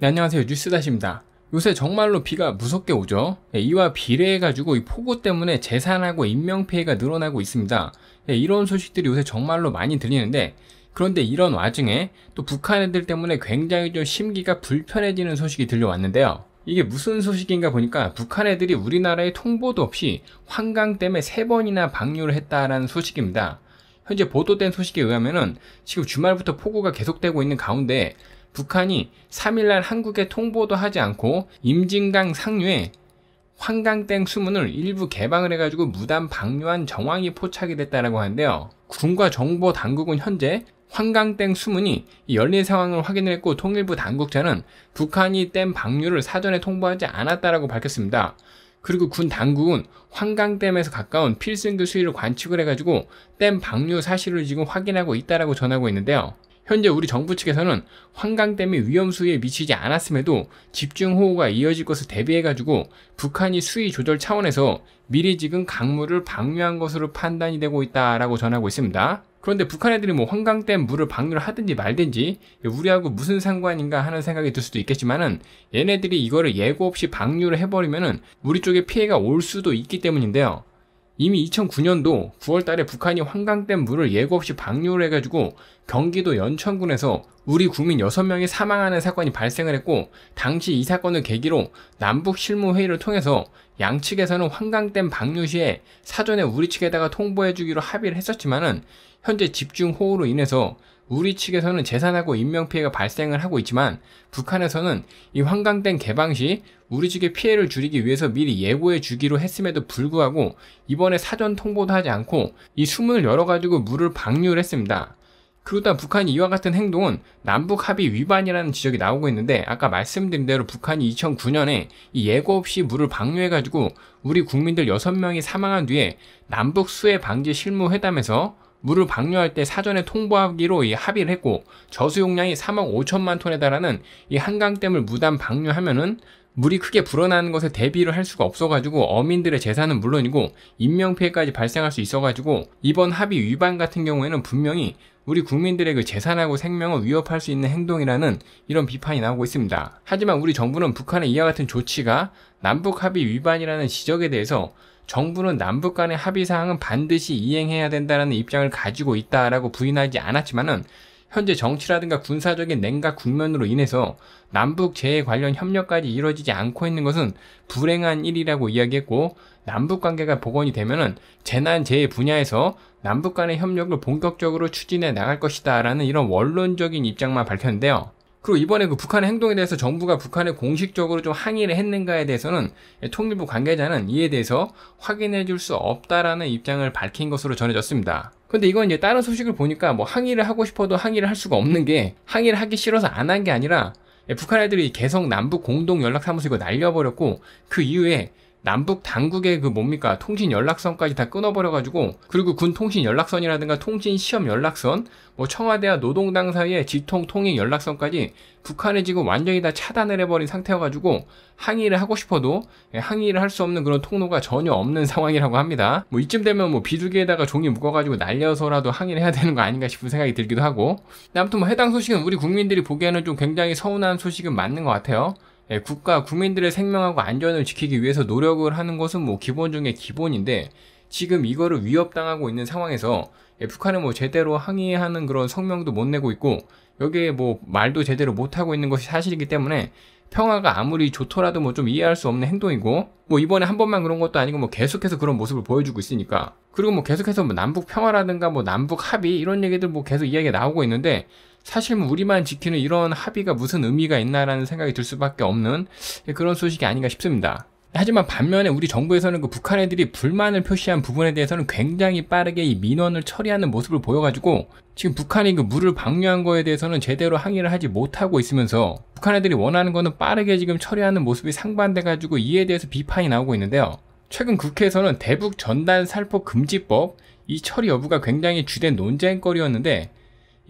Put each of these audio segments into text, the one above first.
네, 안녕하세요. 뉴스다시입니다. 요새 정말로 비가 무섭게 오죠. 네, 이와 비례해가지고 이 폭우 때문에 재산하고 인명피해가 늘어나고 있습니다. 네, 이런 소식들이 요새 정말로 많이 들리는데, 그런데 이런 와중에 또 북한 애들 때문에 굉장히 좀 심기가 불편해지는 소식이 들려왔는데요. 이게 무슨 소식인가 보니까 북한 애들이 우리나라에 통보도 없이 환강때문에세 번이나 방류를 했다라는 소식입니다. 현재 보도된 소식에 의하면은 지금 주말부터 폭우가 계속되고 있는 가운데 북한이 3일날 한국에 통보도 하지 않고 임진강 상류에 환강땡 수문을 일부 개방을 해가지고 무단 방류한 정황이 포착이 됐다라고 하는데요. 군과 정보 당국은 현재 환강땡 수문이 열린 상황을 확인했고 통일부 당국자는 북한이 댐 방류를 사전에 통보하지 않았다라고 밝혔습니다. 그리고 군 당국은 환강댐에서 가까운 필승교 수위를 관측을 해가지고 댐 방류 사실을 지금 확인하고 있다라고 전하고 있는데요. 현재 우리 정부 측에서는 환강댐이 위험 수위에 미치지 않았음에도 집중호우가 이어질 것을 대비해가지고 북한이 수위 조절 차원에서 미리 지금 강물을 방류한 것으로 판단이 되고 있다라고 전하고 있습니다. 그런데 북한 애들이 뭐 환강댐 물을 방류를 하든지 말든지 우리하고 무슨 상관인가 하는 생각이 들 수도 있겠지만은 얘네들이 이거를 예고 없이 방류를 해버리면은 우리 쪽에 피해가 올 수도 있기 때문인데요. 이미 2009년도 9월 달에 북한이 환강댐 물을 예고 없이 방류를 해가지고 경기도 연천군에서 우리 국민 6명이 사망하는 사건이 발생을 했고 당시 이 사건을 계기로 남북 실무회의를 통해서 양측에서는 환강댐 방류 시에 사전에 우리 측에다가 통보해 주기로 합의를 했었지만은 현재 집중호우로 인해서 우리 측에서는 재산하고 인명피해가 발생을 하고 있지만 북한에서는 이 환강댐 개방 시 우리 측의 피해를 줄이기 위해서 미리 예고해 주기로 했음에도 불구하고 이번에 사전 통보도 하지 않고 이숨을 열어가지고 물을 방류를 했습니다. 그러다 북한이 이와 같은 행동은 남북 합의 위반이라는 지적이 나오고 있는데 아까 말씀드린 대로 북한이 2009년에 이 예고 없이 물을 방류해 가지고 우리 국민들 6명이 사망한 뒤에 남북 수해 방지 실무 회담에서 물을 방류할 때 사전에 통보하기로 이 합의를 했고 저수 용량이 3억 5천만 톤에 달하는 이 한강댐을 무단 방류하면은 물이 크게 불어나는 것에 대비를 할 수가 없어가지고 어민들의 재산은 물론이고 인명피해까지 발생할 수 있어가지고 이번 합의 위반 같은 경우에는 분명히 우리 국민들의 그 재산하고 생명을 위협할 수 있는 행동이라는 이런 비판이 나오고 있습니다. 하지만 우리 정부는 북한의 이와 같은 조치가 남북 합의 위반이라는 지적에 대해서 정부는 남북 간의 합의 사항은 반드시 이행해야 된다는 입장을 가지고 있다라고 부인하지 않았지만은 현재 정치라든가 군사적인 냉각 국면으로 인해서 남북 재해 관련 협력까지 이루어지지 않고 있는 것은 불행한 일이라고 이야기했고 남북 관계가 복원이 되면은 재난 재해 분야에서 남북 간의 협력을 본격적으로 추진해 나갈 것이다라는 이런 원론적인 입장만 밝혔는데요. 그리고 이번에 그 북한의 행동에 대해서 정부가 북한에 공식적으로 좀 항의를 했는가에 대해서는 통일부 관계자는 이에 대해서 확인해 줄 수 없다라는 입장을 밝힌 것으로 전해졌습니다. 근데 이건 이제 다른 소식을 보니까 뭐 항의를 하고 싶어도 항의를 할 수가 없는 게 항의를 하기 싫어서 안 한 게 아니라 북한 애들이 개성 남북 공동 연락사무소 이거 날려버렸고 그 이후에 남북 당국의 그 뭡니까 통신 연락선까지 다 끊어버려가지고 그리고 군 통신 연락선이라든가 통신 시험 연락선 뭐 청와대와 노동당 사이의 지통 통행 연락선까지 북한이 지금 완전히 다 차단을 해버린 상태여가지고 항의를 하고 싶어도 예, 항의를 할 수 없는 그런 통로가 전혀 없는 상황이라고 합니다. 뭐 이쯤 되면 뭐 비둘기에다가 종이 묶어가지고 날려서라도 항의를 해야 되는 거 아닌가 싶은 생각이 들기도 하고 아무튼 뭐 해당 소식은 우리 국민들이 보기에는 좀 굉장히 서운한 소식은 맞는 것 같아요. 예, 국가 국민들의 생명하고 안전을 지키기 위해서 노력을 하는 것은 뭐 기본 중에 기본인데 지금 이거를 위협당하고 있는 상황에서 예, 북한은 뭐 제대로 항의하는 그런 성명도 못 내고 있고 여기에 뭐 말도 제대로 못 하고 있는 것이 사실이기 때문에 평화가 아무리 좋더라도 뭐 좀 이해할 수 없는 행동이고 뭐 이번에 한 번만 그런 것도 아니고 뭐 계속해서 그런 모습을 보여주고 있으니까 그리고 뭐 계속해서 뭐 남북 평화라든가 뭐 남북 합의 이런 얘기들 뭐 계속 이야기가 나오고 있는데 사실 뭐 우리만 지키는 이런 합의가 무슨 의미가 있나라는 생각이 들 수밖에 없는 그런 소식이 아닌가 싶습니다. 하지만 반면에 우리 정부에서는 그 북한 애들이 불만을 표시한 부분에 대해서는 굉장히 빠르게 이 민원을 처리하는 모습을 보여가지고 지금 북한이 그 물을 방류한 거에 대해서는 제대로 항의를 하지 못하고 있으면서 북한 애들이 원하는 거는 빠르게 지금 처리하는 모습이 상반돼가지고 이에 대해서 비판이 나오고 있는데요. 최근 국회에서는 대북 전단 살포 금지법 이 처리 여부가 굉장히 주된 논쟁거리였는데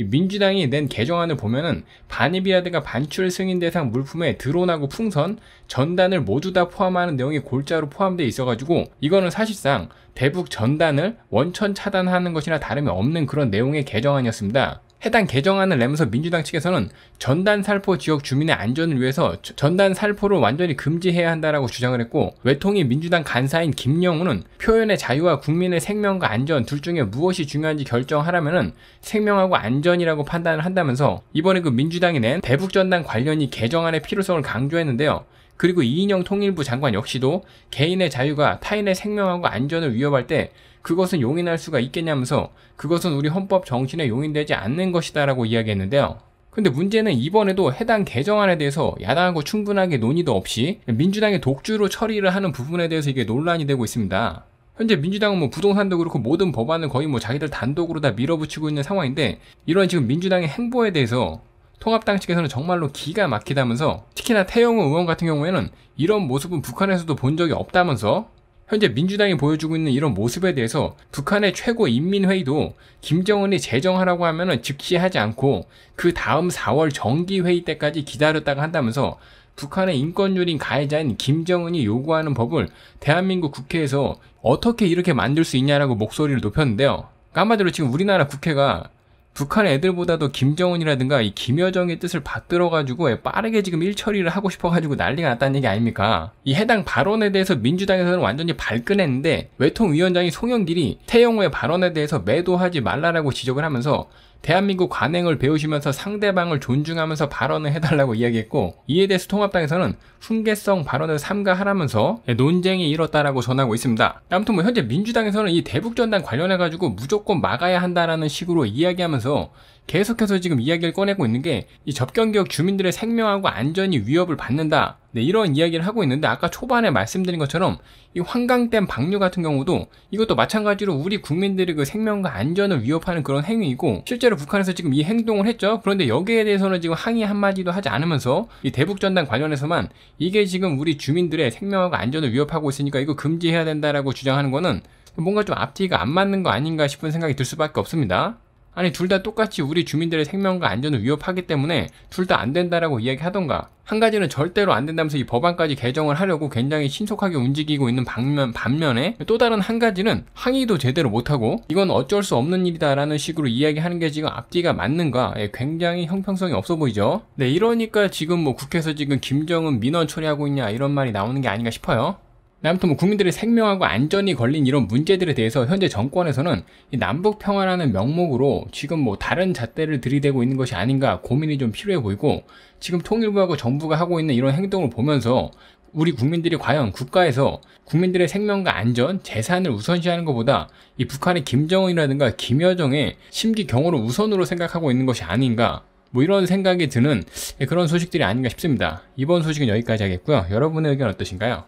민주당이 낸 개정안을 보면은 반입이라든가 반출 승인 대상 물품에 드론하고 풍선, 전단을 모두 다 포함하는 내용이 골자로 포함되어 있어가지고 이거는 사실상 대북 전단을 원천 차단하는 것이나 다름이 없는 그런 내용의 개정안이었습니다. 해당 개정안을 내면서 민주당 측에서는 전단 살포 지역 주민의 안전을 위해서 전단 살포를 완전히 금지해야 한다라고 주장을 했고 외통이 민주당 간사인 김영우는 표현의 자유와 국민의 생명과 안전 둘 중에 무엇이 중요한지 결정하라면은 생명하고 안전이라고 판단을 한다면서 이번에 그 민주당이 낸 대북 전단 관련이 개정안의 필요성을 강조했는데요. 그리고 이인영 통일부 장관 역시도 개인의 자유가 타인의 생명하고 안전을 위협할 때 그것은 용인할 수가 있겠냐면서 그것은 우리 헌법 정신에 용인되지 않는 것이다라고 이야기했는데요. 근데 문제는 이번에도 해당 개정안에 대해서 야당하고 충분하게 논의도 없이 민주당의 독주로 처리를 하는 부분에 대해서 이게 논란이 되고 있습니다. 현재 민주당은 뭐 부동산도 그렇고 모든 법안을 거의 뭐 자기들 단독으로 다 밀어붙이고 있는 상황인데 이런 지금 민주당의 행보에 대해서 통합당 측에서는 정말로 기가 막히다면서 특히나 태영호 의원 같은 경우에는 이런 모습은 북한에서도 본 적이 없다면서 현재 민주당이 보여주고 있는 이런 모습에 대해서 북한의 최고 인민회의도 김정은이 제정하라고 하면은 즉시 하지 않고 그 다음 4월 정기회의 때까지 기다렸다고 한다면서 북한의 인권유린 가해자인 김정은이 요구하는 법을 대한민국 국회에서 어떻게 이렇게 만들 수 있냐라고 목소리를 높였는데요. 한마디로 지금 우리나라 국회가 북한 애들보다도 김정은이라든가 이 김여정의 뜻을 받들어 가지고 빠르게 지금 일처리를 하고 싶어 가지고 난리가 났다는 얘기 아닙니까? 이 해당 발언에 대해서 민주당에서는 완전히 발끈했는데 외통위원장이 송영길이 태영호의 발언에 대해서 매도하지 말라라고 지적을 하면서 대한민국 관행을 배우시면서 상대방을 존중하면서 발언을 해달라고 이야기했고 이에 대해 통합당에서는 훈계성 발언을 삼가하라면서 논쟁이 일었다라고 전하고 있습니다. 아무튼 뭐 현재 민주당에서는 이 대북전단 관련해가지고 무조건 막아야 한다라는 식으로 이야기하면서 계속해서 지금 이야기를 꺼내고 있는 게 이 접경 지역 주민들의 생명하고 안전이 위협을 받는다. 네, 이런 이야기를 하고 있는데 아까 초반에 말씀드린 것처럼 이 환강댐 방류 같은 경우도 이것도 마찬가지로 우리 국민들의 그 생명과 안전을 위협하는 그런 행위이고 실제로 북한에서 지금 이 행동을 했죠. 그런데 여기에 대해서는 지금 항의 한마디도 하지 않으면서 이 대북 전단 관련해서만 이게 지금 우리 주민들의 생명하고 안전을 위협하고 있으니까 이거 금지해야 된다라고 주장하는 거는 뭔가 좀 앞뒤가 안 맞는 거 아닌가 싶은 생각이 들 수밖에 없습니다. 아니 둘 다 똑같이 우리 주민들의 생명과 안전을 위협하기 때문에 둘 다 안 된다라고 이야기하던가 한 가지는 절대로 안 된다면서 이 법안까지 개정을 하려고 굉장히 신속하게 움직이고 있는 반면, 반면에 또 다른 한 가지는 항의도 제대로 못하고 이건 어쩔 수 없는 일이다라는 식으로 이야기하는 게 지금 앞뒤가 맞는가 예, 굉장히 형평성이 없어 보이죠 네 이러니까 지금 뭐 국회에서 지금 김정은 민원 처리하고 있냐 이런 말이 나오는 게 아닌가 싶어요 아무튼 뭐 국민들의 생명하고 안전이 걸린 이런 문제들에 대해서 현재 정권에서는 남북 평화라는 명목으로 지금 뭐 다른 잣대를 들이대고 있는 것이 아닌가 고민이 좀 필요해 보이고 지금 통일부하고 정부가 하고 있는 이런 행동을 보면서 우리 국민들이 과연 국가에서 국민들의 생명과 안전, 재산을 우선시하는 것보다 이 북한의 김정은이라든가 김여정의 심기 경호를 우선으로 생각하고 있는 것이 아닌가 뭐 이런 생각이 드는 그런 소식들이 아닌가 싶습니다. 이번 소식은 여기까지 하겠고요. 여러분의 의견 어떠신가요?